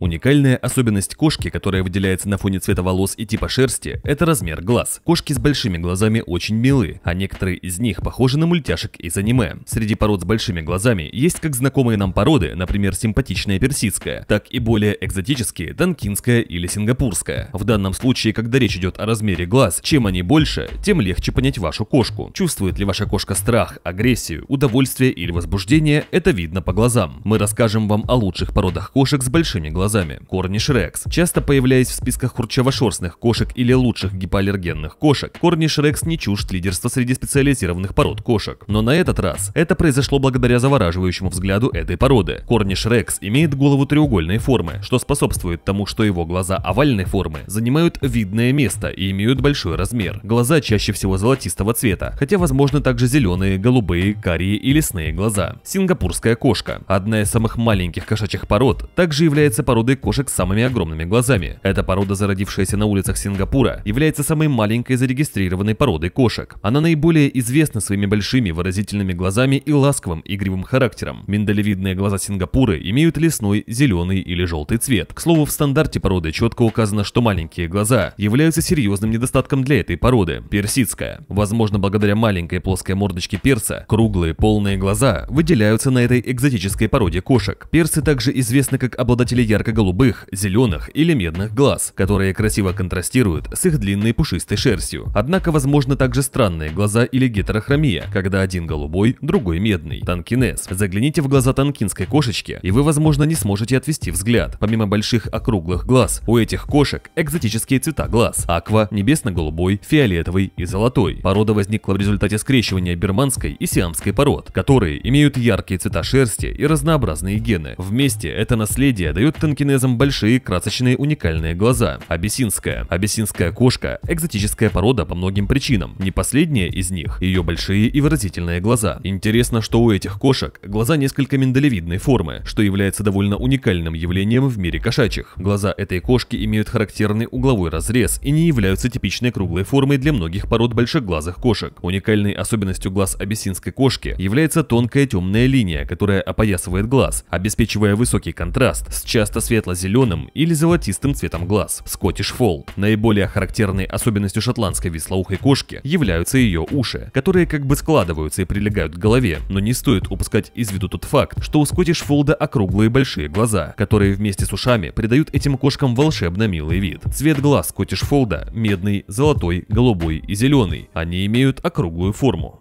Уникальная особенность кошки, которая выделяется на фоне цвета волос и типа шерсти, это размер глаз. Кошки с большими глазами очень милы, а некоторые из них похожи на мультяшек из аниме. Среди пород с большими глазами есть как знакомые нам породы, например, симпатичная персидская, так и более экзотические, танкинская или сингапурская. В данном случае, когда речь идет о размере глаз, чем они больше, тем легче понять вашу кошку. Чувствует ли ваша кошка страх, агрессию, удовольствие или возбуждение, это видно по глазам. Мы расскажем вам о лучших породах кошек с большими глазами глазами. Корниш Рекс. Часто появляясь в списках хурчавошерстных кошек или лучших гипоаллергенных кошек, Корниш Рекс не чужд лидерство среди специализированных пород кошек. Но на этот раз это произошло благодаря завораживающему взгляду этой породы. Корниш Рекс имеет голову треугольной формы, что способствует тому, что его глаза овальной формы занимают видное место и имеют большой размер. Глаза чаще всего золотистого цвета, хотя возможно также зеленые, голубые, карие и лесные глаза. Сингапурская кошка. Одна из самых маленьких кошачьих пород также является породой породой кошек с самыми огромными глазами. Эта порода, зародившаяся на улицах Сингапура, является самой маленькой зарегистрированной породой кошек. Она наиболее известна своими большими выразительными глазами и ласковым игривым характером. Миндалевидные глаза Сингапура имеют лесной, зеленый или желтый цвет. К слову, в стандарте породы четко указано, что маленькие глаза являются серьезным недостатком для этой породы – персидская. Возможно, благодаря маленькой плоской мордочке перса, круглые полные глаза выделяются на этой экзотической породе кошек. Персы также известны как обладатели ярко ярко-голубых, зеленых или медных глаз, которые красиво контрастируют с их длинной пушистой шерстью. Однако, возможно, также странные глаза или гетерохромия, когда один голубой, другой медный. Танкинез. Загляните в глаза танкинской кошечки, и вы, возможно, не сможете отвести взгляд. Помимо больших округлых глаз, у этих кошек экзотические цвета глаз. Аква, небесно-голубой, фиолетовый и золотой. Порода возникла в результате скрещивания берманской и сиамской пород, которые имеют яркие цвета шерсти и разнообразные гены. Вместе это наследие дает тенденцию Кинезом большие, красочные, уникальные глаза. Абиссинская. Абиссинская кошка – экзотическая порода по многим причинам. Не последняя из них – ее большие и выразительные глаза. Интересно, что у этих кошек глаза несколько миндалевидной формы, что является довольно уникальным явлением в мире кошачьих. Глаза этой кошки имеют характерный угловой разрез и не являются типичной круглой формой для многих пород большеглазых кошек. Уникальной особенностью глаз абиссинской кошки является тонкая темная линия, которая опоясывает глаз, обеспечивая высокий контраст с часто со светло-зеленым или золотистым цветом глаз – Scottish Fold. Наиболее характерной особенностью шотландской вислоухой кошки являются ее уши, которые как бы складываются и прилегают к голове, но не стоит упускать из виду тот факт, что у Scottish Fold округлые большие глаза, которые вместе с ушами придают этим кошкам волшебно милый вид. Цвет глаз Scottish Fold – медный, золотой, голубой и зеленый. Они имеют округлую форму.